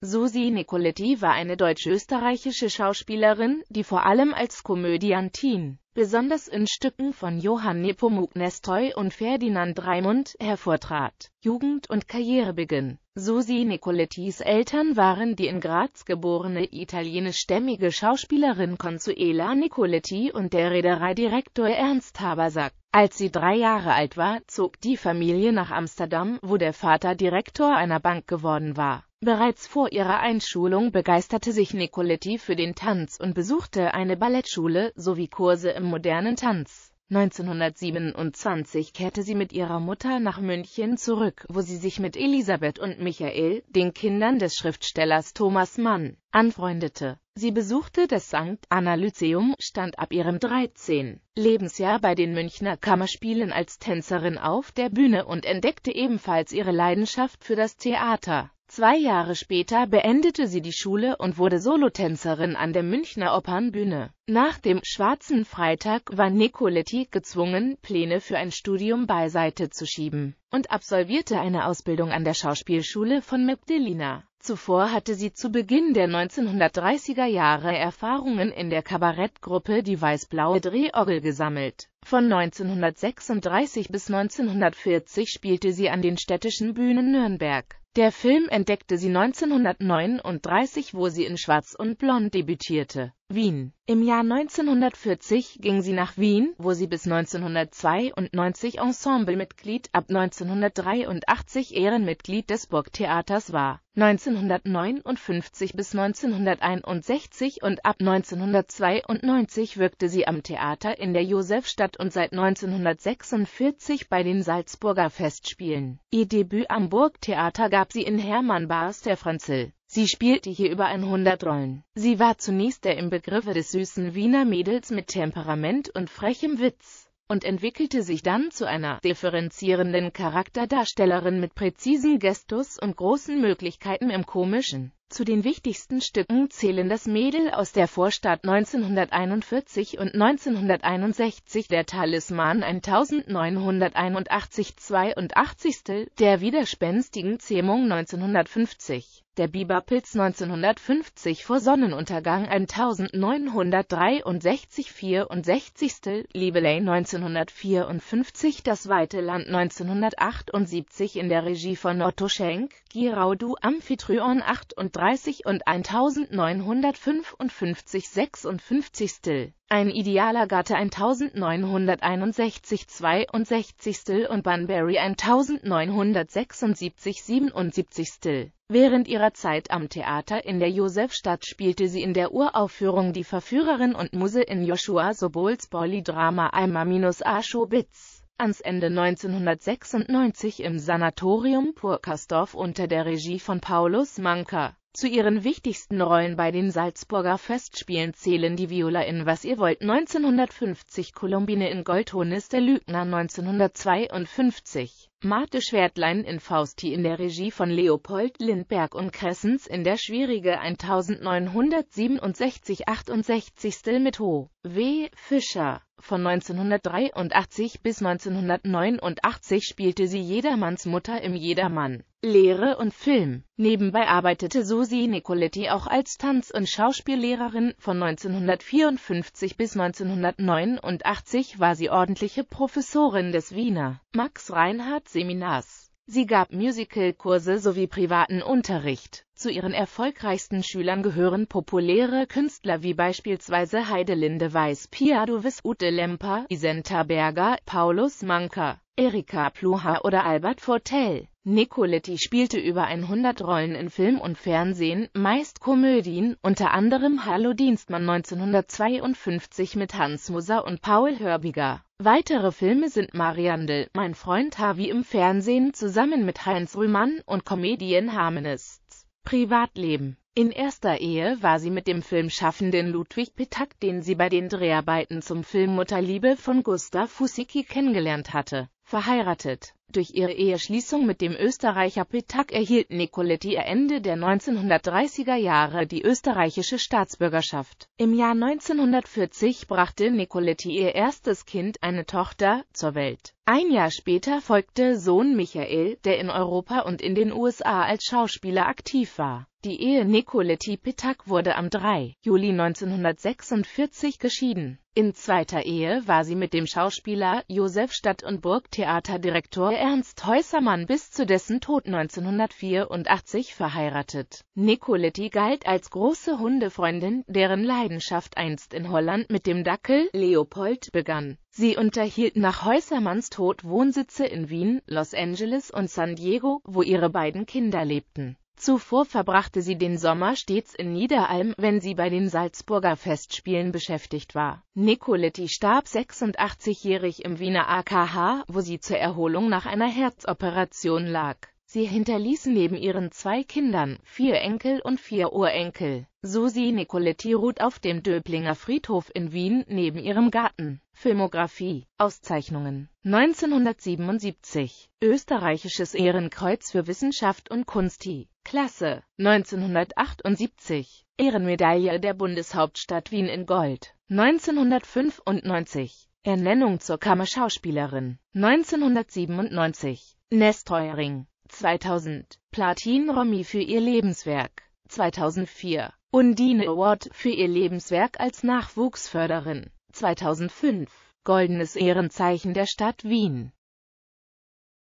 Susi Nicoletti war eine deutsch-österreichische Schauspielerin, die vor allem als Komödiantin, besonders in Stücken von Johann Nepomuk Nestoy und Ferdinand Raimund, hervortrat. Jugend- und Karrierebeginn Susi Nicolettis Eltern waren die in Graz geborene italienischstämmige Schauspielerin Consuela Nicoletti und der Reedereidirektor Ernst Habersack. Als sie drei Jahre alt war, zog die Familie nach Amsterdam, wo der Vater Direktor einer Bank geworden war. Bereits vor ihrer Einschulung begeisterte sich Nicoletti für den Tanz und besuchte eine Ballettschule sowie Kurse im modernen Tanz. 1927 kehrte sie mit ihrer Mutter nach München zurück, wo sie sich mit Elisabeth und Michael, den Kindern des Schriftstellers Thomas Mann, anfreundete. Sie besuchte das St. Anna Lyzeum, stand ab ihrem 13. Lebensjahr bei den Münchner Kammerspielen als Tänzerin auf der Bühne und entdeckte ebenfalls ihre Leidenschaft für das Theater. Zwei Jahre später beendete sie die Schule und wurde Solotänzerin an der Münchner Opernbühne. Nach dem Schwarzen Freitag war Nicoletti gezwungen, Pläne für ein Studium beiseite zu schieben und absolvierte eine Ausbildung an der Schauspielschule von Magdalena. Zuvor hatte sie zu Beginn der 1930er Jahre Erfahrungen in der Kabarettgruppe Die Weiß-Blaue Drehorgel gesammelt. Von 1936 bis 1940 spielte sie an den städtischen Bühnen Nürnberg, der Film entdeckte sie 1939, wo sie in Schwarz und Blond debütierte. Wien. Im Jahr 1940 ging sie nach Wien, wo sie bis 1992 Ensemblemitglied, ab 1983 Ehrenmitglied des Burgtheaters war. 1959 bis 1961 und ab 1992 wirkte sie am Theater in der Josefstadt und seit 1946 bei den Salzburger Festspielen. Ihr Debüt am Burgtheater gab sie in Hermann Bars der Franzl. Sie spielte hier über 100 Rollen. Sie war zunächst der im Begriffe des süßen Wiener Mädels mit Temperament und frechem Witz und entwickelte sich dann zu einer differenzierenden Charakterdarstellerin mit präzisen Gestus und großen Möglichkeiten im Komischen. Zu den wichtigsten Stücken zählen das Mädel aus der Vorstadt 1941 und 1961, der Talisman 1981 82. der widerspenstigen Zähmung 1950, der Biberpilz 1950 vor Sonnenuntergang 1963 64. Liebeley 1954, das Weite Land 1978 in der Regie von Otto Schenk, Giraudu Amphitryon 38 1930 und 1955 56 Ein idealer Gatte 1961 62 und Bunbury 1976 77 Während ihrer Zeit am Theater in der Josefstadt spielte sie in der Uraufführung Die Verführerin und Muse in Joshua Sobols Bolly-Drama Alma-A Schobitz ans Ende 1996 im Sanatorium Purkersdorf unter der Regie von Paulus Manker. Zu ihren wichtigsten Rollen bei den Salzburger Festspielen zählen die Viola in Was ihr wollt 1950, Kolumbine in Goldhonis der Lügner 1952 Mate Schwertlein in Fausti in der Regie von Leopold Lindberg und Kressens in der schwierige 1967-68 mit Ho. W. Fischer. Von 1983 bis 1989 spielte sie Jedermanns Mutter im Jedermann, Lehre und Film. Nebenbei arbeitete Susi Nicoletti auch als Tanz- und Schauspiellehrerin. Von 1954 bis 1989 war sie ordentliche Professorin des Wiener Max Reinhardt Seminars. Sie gab Musicalkurse sowie privaten Unterricht. Zu ihren erfolgreichsten Schülern gehören populäre Künstler wie beispielsweise Heidelinde Weiß, Pia Duvis, Ute Lemper, Isenta Berger, Paulus Manka, Erika Pluha oder Albert Fortell. Nicoletti spielte über 100 Rollen in Film und Fernsehen, meist Komödien, unter anderem Hallo Dienstmann 1952 mit Hans Moser und Paul Hörbiger. Weitere Filme sind Mariandel, Mein Freund Harvey im Fernsehen zusammen mit Heinz Rühmann und Comedian Harmonists. Privatleben in erster Ehe war sie mit dem Filmschaffenden Ludwig Petak, den sie bei den Dreharbeiten zum Film Mutterliebe von Gustav Fusicki kennengelernt hatte, verheiratet. Durch ihre Eheschließung mit dem Österreicher Petak erhielt Nicoletti Ende der 1930er Jahre die österreichische Staatsbürgerschaft. Im Jahr 1940 brachte Nicoletti ihr erstes Kind, eine Tochter, zur Welt. Ein Jahr später folgte Sohn Michael, der in Europa und in den USA als Schauspieler aktiv war. Die Ehe Nicoletti Pittack wurde am 3. Juli 1946 geschieden. In zweiter Ehe war sie mit dem Schauspieler Josef Stadt- und Burgtheaterdirektor Ernst Häusermann bis zu dessen Tod 1984 verheiratet. Nicoletti galt als große Hundefreundin, deren Leidenschaft einst in Holland mit dem Dackel Leopold begann. Sie unterhielt nach Häusermanns Tod Wohnsitze in Wien, Los Angeles und San Diego, wo ihre beiden Kinder lebten. Zuvor verbrachte sie den Sommer stets in Niederalm, wenn sie bei den Salzburger Festspielen beschäftigt war. Nicoletti starb 86-jährig im Wiener AKH, wo sie zur Erholung nach einer Herzoperation lag. Sie hinterließ neben ihren zwei Kindern, vier Enkel und vier Urenkel. Susi Nicoletti ruht auf dem Döblinger Friedhof in Wien neben ihrem Garten. Filmografie, Auszeichnungen 1977, Österreichisches Ehrenkreuz für Wissenschaft und Kunst Klasse 1978 Ehrenmedaille der Bundeshauptstadt Wien in Gold 1995 Ernennung zur Kammerschauspielerin 1997 Nestheuring 2000 Platin-Romy für ihr Lebenswerk 2004 Undine Award für ihr Lebenswerk als Nachwuchsförderin 2005 Goldenes Ehrenzeichen der Stadt Wien